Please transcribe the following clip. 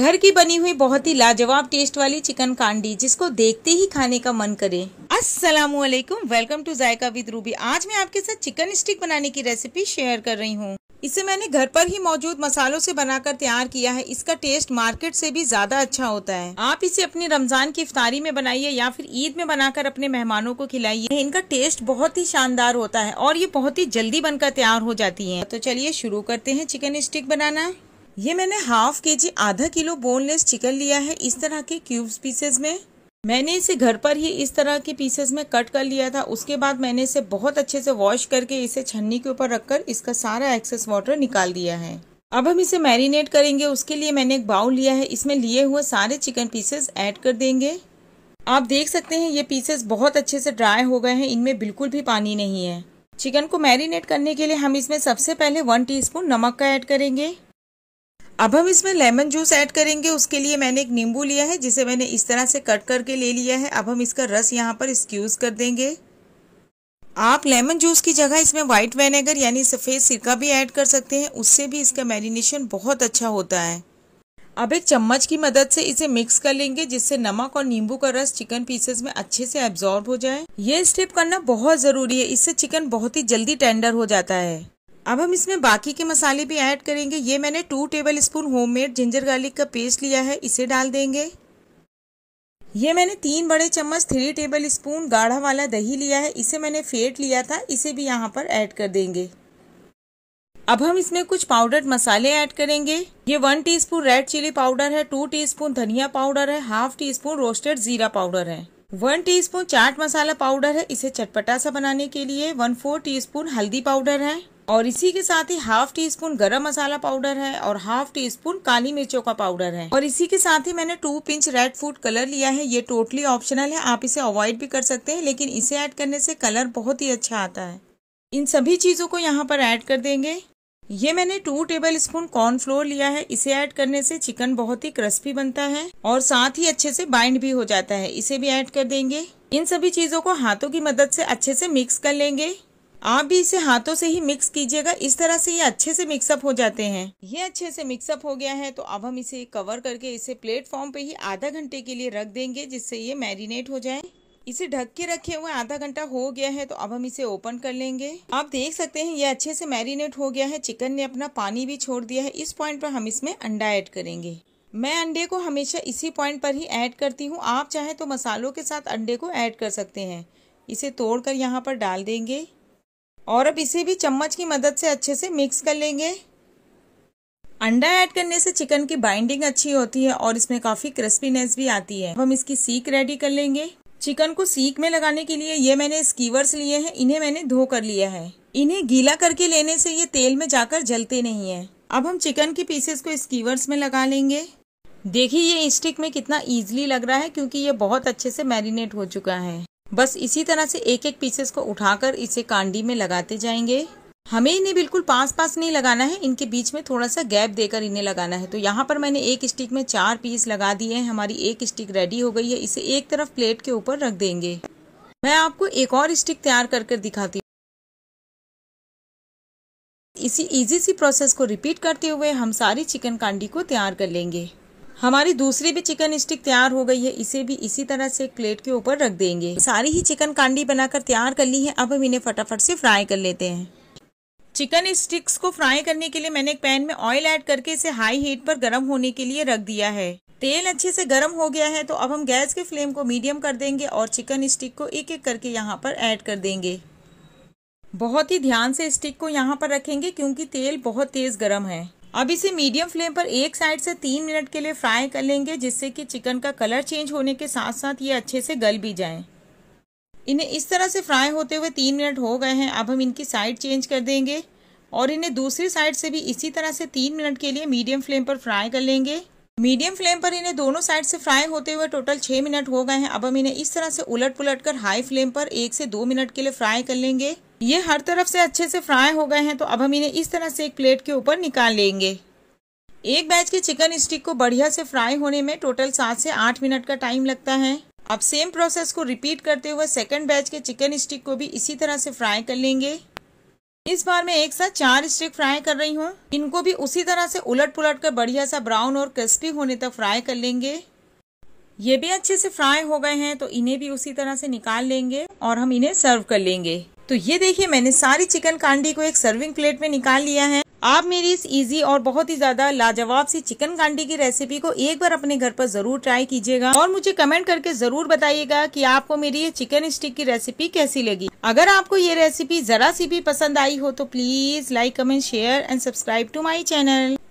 घर की बनी हुई बहुत ही लाजवाब टेस्ट वाली चिकन कांडी जिसको देखते ही खाने का मन करे अस्सलाम वालेकुम welcome to Zaika with Ruby आज मैं आपके साथ चिकन स्टिक बनाने की रेसिपी शेयर कर रही हूँ इसे मैंने घर पर ही मौजूद मसालों से बनाकर तैयार किया है इसका टेस्ट मार्केट से भी ज्यादा अच्छा होता है आप इसे अपने रमजान की इफ्तारी में बनाइए या फिर ईद में बनाकर अपने मेहमानों को खिलाइए इनका टेस्ट बहुत ही शानदार होता है और ये बहुत ही जल्दी बनकर तैयार हो जाती है तो चलिए शुरू करते हैं चिकन स्टिक बनाना ये मैंने हाफ के जी आधा किलो बोनलेस चिकन लिया है इस तरह के क्यूब्स पीसेज में मैंने इसे घर पर ही इस तरह के पीसेस में कट कर लिया था उसके बाद मैंने इसे बहुत अच्छे से वॉश करके इसे छन्नी के ऊपर रखकर इसका सारा एक्सेस वाटर निकाल दिया है अब हम इसे मैरिनेट करेंगे उसके लिए मैंने एक बाउल लिया है इसमें लिए हुए सारे चिकन पीसेस ऐड कर देंगे आप देख सकते हैं ये पीसेस बहुत अच्छे से ड्राई हो गए हैं इनमें बिल्कुल भी पानी नहीं है चिकन को मैरिनेट करने के लिए हम इसमें सबसे पहले वन टीस्पून नमक का ऐड करेंगे अब हम इसमें लेमन जूस ऐड करेंगे उसके लिए मैंने एक नींबू लिया है जिसे मैंने इस तरह से कट करके ले लिया है अब हम इसका रस यहाँ पर स्क्यूज़ कर देंगे आप लेमन जूस की जगह इसमें वाइट वेनेगर यानी सफ़ेद सिरका भी ऐड कर सकते हैं उससे भी इसका मैरिनेशन बहुत अच्छा होता है अब एक चम्मच की मदद से इसे मिक्स कर लेंगे जिससे नमक और नींबू का रस चिकन पीसेस में अच्छे से एब्जॉर्ब हो जाए ये स्टेप करना बहुत ज़रूरी है इससे चिकन बहुत ही जल्दी टेंडर हो जाता है अब हम इसमें बाकी के मसाले भी ऐड करेंगे ये मैंने two tablespoon homemade ginger garlic का पेस्ट लिया है इसे डाल देंगे ये मैंने तीन बड़े चम्मच थ्री टेबल स्पून गाढ़ा वाला दही लिया है इसे मैंने फेट लिया था इसे भी यहाँ पर ऐड कर देंगे अब हम इसमें कुछ पाउडर्ड मसाले ऐड करेंगे ये one teaspoon red chilli powder है टू टीस्पून धनिया पाउडर है हाफ टी स्पून रोस्टेड जीरा पाउडर है one teaspoon chaat masala powder है इसे चटपटा सा बनाने के लिए वन फोर टीस्पून हल्दी पाउडर है और इसी के साथ ही हाफ टी स्पून गरम मसाला पाउडर है और हाफ टी स्पून काली मिर्चों का पाउडर है और इसी के साथ ही मैंने two pinch red food colour लिया है ये टोटली ऑप्शनल है आप इसे अवॉइड भी कर सकते हैं लेकिन इसे ऐड करने से कलर बहुत ही अच्छा आता है इन सभी चीज़ों को यहाँ पर ऐड कर देंगे ये मैंने टू टेबल स्पून कॉर्नफ्लोर लिया है इसे ऐड करने से चिकन बहुत ही क्रिस्पी बनता है और साथ ही अच्छे से बाइंड भी हो जाता है इसे भी ऐड कर देंगे इन सभी चीज़ों को हाथों की मदद से अच्छे से मिक्स कर लेंगे आप भी इसे हाथों से ही मिक्स कीजिएगा इस तरह से ये अच्छे से मिक्सअप हो जाते हैं ये अच्छे से मिक्सअप हो गया है तो अब हम इसे कवर करके इसे प्लेटफॉर्म पे ही आधा घंटे के लिए रख देंगे जिससे ये मैरिनेट हो जाए इसे ढक के रखे हुए आधा घंटा हो गया है तो अब हम इसे ओपन कर लेंगे आप देख सकते हैं ये अच्छे से मैरिनेट हो गया है चिकन ने अपना पानी भी छोड़ दिया है इस पॉइंट पर हम इसमें अंडा ऐड करेंगे मैं अंडे को हमेशा इसी पॉइंट पर ही ऐड करती हूँ आप चाहें तो मसालों के साथ अंडे को ऐड कर सकते हैं इसे तोड़कर यहाँ पर डाल देंगे और अब इसे भी चम्मच की मदद से अच्छे से मिक्स कर लेंगे अंडा ऐड करने से चिकन की बाइंडिंग अच्छी होती है और इसमें काफ़ी क्रिस्पीनेस भी आती है हम इसकी सीख रेडी कर लेंगे चिकन को सीख में लगाने के लिए ये मैंने स्कीवर्स लिए हैं इन्हें मैंने धो कर लिया है इन्हें गीला करके लेने से ये तेल में जाकर जलते नहीं है अब हम चिकन के पीसेस को स्कीवर्स में लगा लेंगे देखिए ये स्टिक में कितना ईजिली लग रहा है क्योंकि ये बहुत अच्छे से मैरिनेट हो चुका है बस इसी तरह से एक एक पीसेस को उठाकर इसे कांडी में लगाते जाएंगे हमें इन्हें बिल्कुल पास पास नहीं लगाना है इनके बीच में थोड़ा सा गैप देकर इन्हें लगाना है तो यहाँ पर मैंने एक स्टिक में चार पीस लगा दिए हैं हमारी एक स्टिक रेडी हो गई है इसे एक तरफ प्लेट के ऊपर रख देंगे मैं आपको एक और स्टिक तैयार कर कर दिखाती इसी इजी सी प्रोसेस को रिपीट करते हुए हम सारी चिकन कांडी को तैयार कर लेंगे हमारी दूसरी भी चिकन स्टिक तैयार हो गई है इसे भी इसी तरह से एक प्लेट के ऊपर रख देंगे सारी ही चिकन कांडी बनाकर तैयार कर ली है अब हम इन्हें फटाफट से फ्राई कर लेते हैं चिकन स्टिक्स को फ्राई करने के लिए मैंने एक पैन में ऑयल ऐड करके इसे हाई हीट पर गर्म होने के लिए रख दिया है तेल अच्छे से गर्म हो गया है तो अब हम गैस के फ्लेम को मीडियम कर देंगे और चिकन स्टिक को एक एक करके यहाँ पर ऐड कर देंगे बहुत ही ध्यान से स्टिक को यहाँ पर रखेंगे क्योंकि तेल बहुत तेज गर्म है अब इसे मीडियम फ्लेम पर एक साइड से तीन मिनट के लिए फ्राई कर लेंगे जिससे कि चिकन का कलर चेंज होने के साथ साथ ये अच्छे से गल भी जाए इन्हें इस तरह से फ्राई होते हुए तीन मिनट हो गए हैं अब हम इनकी साइड चेंज कर देंगे और इन्हें दूसरी साइड से भी इसी तरह से तीन मिनट के लिए मीडियम फ्लेम पर फ्राई कर लेंगे मीडियम फ्लेम पर इन्हें दोनों साइड से फ्राई होते हुए टोटल छः मिनट हो गए हैं अब हम इन्हें इस तरह से उलट पुलट कर हाई फ्लेम पर एक से दो मिनट के लिए फ्राई कर लेंगे ये हर तरफ से अच्छे से फ्राई हो गए हैं तो अब हम इन्हें इस तरह से एक प्लेट के ऊपर निकाल लेंगे एक बैच के चिकन स्टिक को बढ़िया से फ्राई होने में टोटल सात से आठ मिनट का टाइम लगता है अब सेम प्रोसेस को रिपीट करते हुए सेकंड बैच के चिकन स्टिक को भी इसी तरह से फ्राई कर लेंगे इस बार मैं एक साथ चार स्टिक फ्राई कर रही हूँ इनको भी उसी तरह से उलट पुलट कर बढ़िया सा ब्राउन और क्रिस्पी होने तक फ्राई कर लेंगे ये भी अच्छे से फ्राई हो गए हैं तो इन्हें भी उसी तरह से निकाल लेंगे और हम इन्हें सर्व कर लेंगे तो ये देखिए मैंने सारी चिकन कांडी को एक सर्विंग प्लेट में निकाल लिया है आप मेरी इस इजी और बहुत ही ज्यादा लाजवाब सी चिकन कांडी की रेसिपी को एक बार अपने घर पर जरूर ट्राई कीजिएगा और मुझे कमेंट करके जरूर बताइएगा कि आपको मेरी ये चिकन स्टिक की रेसिपी कैसी लगी अगर आपको ये रेसिपी जरा सी भी पसंद आई हो तो please like comment share and subscribe to my channel